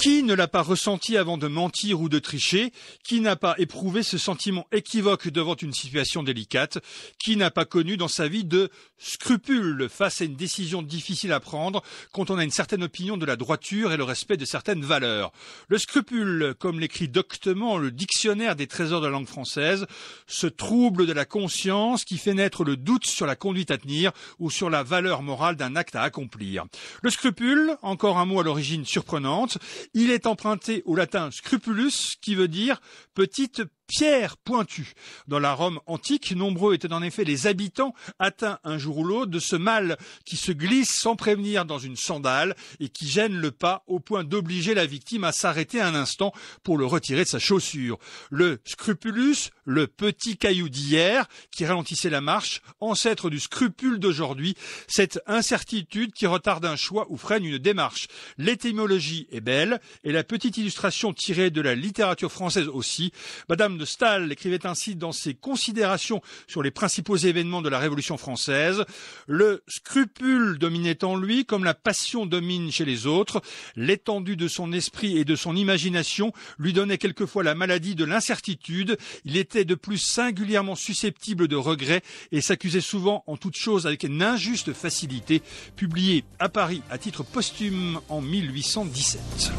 Qui ne l'a pas ressenti avant de mentir ou de tricher Qui n'a pas éprouvé ce sentiment équivoque devant une situation délicate Qui n'a pas connu dans sa vie de scrupule face à une décision difficile à prendre quand on a une certaine opinion de la droiture et le respect de certaines valeurs Le scrupule, comme l'écrit doctement le dictionnaire des trésors de la langue française, ce trouble de la conscience qui fait naître le doute sur la conduite à tenir ou sur la valeur morale d'un acte à accomplir. Le scrupule, encore un mot à l'origine surprenante, il est emprunté au latin scrupulus, qui veut dire petite pierre pointue. Dans la Rome antique, nombreux étaient en effet les habitants atteints un jour ou l'autre de ce mal qui se glisse sans prévenir dans une sandale et qui gêne le pas au point d'obliger la victime à s'arrêter un instant pour le retirer de sa chaussure. Le scrupulus, le petit caillou d'hier qui ralentissait la marche, ancêtre du scrupule d'aujourd'hui, cette incertitude qui retarde un choix ou freine une démarche. L'étymologie est belle et la petite illustration tirée de la littérature française aussi. Madame de Stahl écrivait ainsi dans ses considérations sur les principaux événements de la Révolution française. Le scrupule dominait en lui comme la passion domine chez les autres. L'étendue de son esprit et de son imagination lui donnait quelquefois la maladie de l'incertitude. Il était de plus singulièrement susceptible de regrets et s'accusait souvent en toute chose avec une injuste facilité. Publié à Paris à titre posthume en 1817.